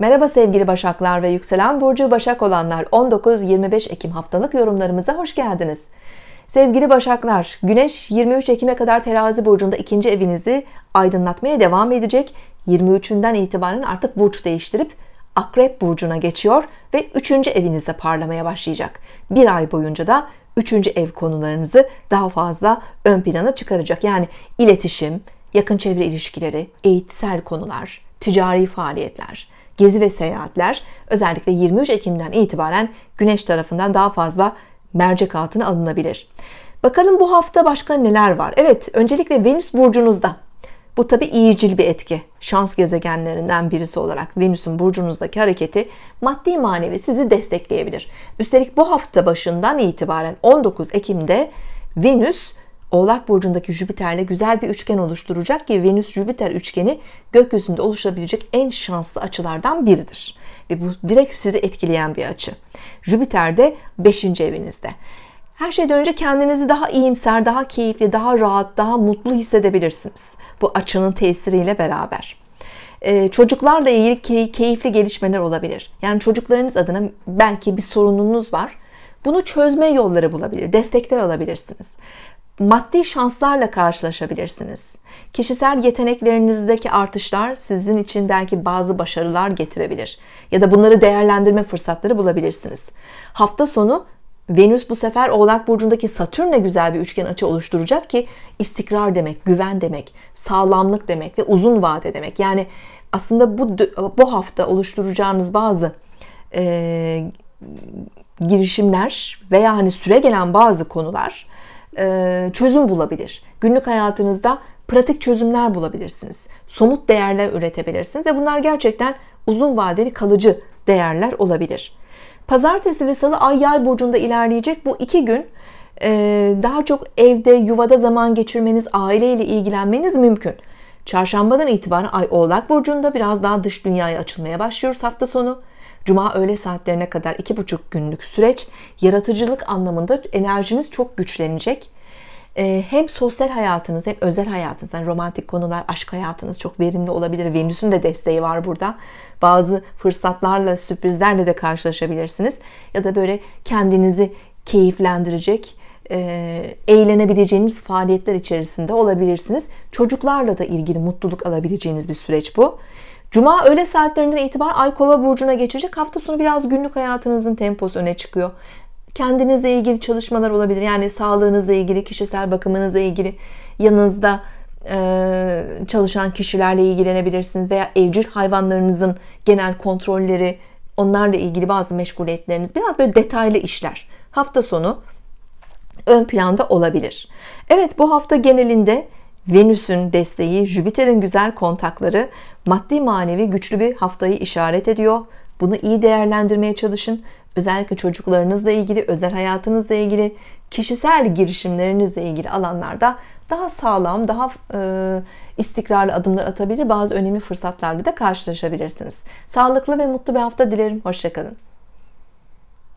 Merhaba sevgili Başaklar ve yükselen burcu Başak olanlar 19-25 Ekim haftalık yorumlarımıza hoş geldiniz. Sevgili Başaklar, Güneş 23 Ekim'e kadar Terazi burcunda ikinci evinizi aydınlatmaya devam edecek. 23'ünden itibaren artık burç değiştirip Akrep burcuna geçiyor ve 3. evinizde parlamaya başlayacak. Bir ay boyunca da 3. ev konularınızı daha fazla ön plana çıkaracak. Yani iletişim, yakın çevre ilişkileri, eğitsel konular, ticari faaliyetler, gezi ve seyahatler özellikle 23 Ekim'den itibaren Güneş tarafından daha fazla mercek altına alınabilir. Bakalım bu hafta başka neler var? Evet, öncelikle Venüs burcunuzda. Bu tabi iyicil bir etki. Şans gezegenlerinden birisi olarak Venüs'ün burcunuzdaki hareketi maddi manevi sizi destekleyebilir. Üstelik bu hafta başından itibaren 19 Ekim'de Venüs Oğlak burcundaki Jüpiter'le güzel bir üçgen oluşturacak ki Venüs Jüpiter üçgeni gökyüzünde oluşabilecek en şanslı açılardan biridir. Ve bu direkt sizi etkileyen bir açı. Jüpiter de 5. evinizde. Her şeyden önce kendinizi daha iyimser, daha keyifli, daha rahat, daha mutlu hissedebilirsiniz. Bu açının tesiriyle beraber. Ee, çocuklarla ilgili key keyifli gelişmeler olabilir. Yani çocuklarınız adına belki bir sorununuz var. Bunu çözme yolları bulabilir, destekler alabilirsiniz maddi şanslarla karşılaşabilirsiniz. Kişisel yeteneklerinizdeki artışlar sizin için belki bazı başarılar getirebilir ya da bunları değerlendirme fırsatları bulabilirsiniz. Hafta sonu Venüs bu sefer Oğlak burcundaki Satürn'le güzel bir üçgen açı oluşturacak ki istikrar demek, güven demek, sağlamlık demek ve uzun vade demek. Yani aslında bu bu hafta oluşturacağınız bazı e, girişimler veya hani süre gelen bazı konular e, çözüm bulabilir. Günlük hayatınızda pratik çözümler bulabilirsiniz. Somut değerler üretebilirsiniz ve bunlar gerçekten uzun vadeli kalıcı değerler olabilir. Pazartesi ve salı ay yay burcunda ilerleyecek bu iki gün e, daha çok evde, yuvada zaman geçirmeniz, aileyle ilgilenmeniz mümkün. Çarşambadan itibaren Ay Oğlak Burcu'nda biraz daha dış dünyaya açılmaya başlıyoruz hafta sonu. Cuma öğle saatlerine kadar iki buçuk günlük süreç yaratıcılık anlamında enerjiniz çok güçlenecek. Ee, hem sosyal hayatınız hem özel hayatınız yani romantik konular aşk hayatınız çok verimli olabilir Venüs'ün de desteği var burada bazı fırsatlarla sürprizlerle de karşılaşabilirsiniz ya da böyle kendinizi keyiflendirecek e, eğlenebileceğiniz faaliyetler içerisinde olabilirsiniz. Çocuklarla da ilgili mutluluk alabileceğiniz bir süreç bu. Cuma öğle saatlerinden itibar Ay Kova burcuna geçecek. Hafta sonu biraz günlük hayatınızın temposu öne çıkıyor. Kendinizle ilgili çalışmalar olabilir. Yani sağlığınızla ilgili, kişisel bakımınızla ilgili, yanınızda e, çalışan kişilerle ilgilenebilirsiniz veya evcil hayvanlarınızın genel kontrolleri, onlarla ilgili bazı meşguliyetleriniz, biraz böyle detaylı işler. Hafta sonu ön planda olabilir. Evet bu hafta genelinde Venüs'ün desteği, Jüpiter'in güzel kontakları maddi manevi güçlü bir haftayı işaret ediyor. Bunu iyi değerlendirmeye çalışın. Özellikle çocuklarınızla ilgili, özel hayatınızla ilgili, kişisel girişimlerinizle ilgili alanlarda daha sağlam, daha e, istikrarlı adımlar atabilir. Bazı önemli fırsatlarla da karşılaşabilirsiniz. Sağlıklı ve mutlu bir hafta dilerim. Hoşçakalın.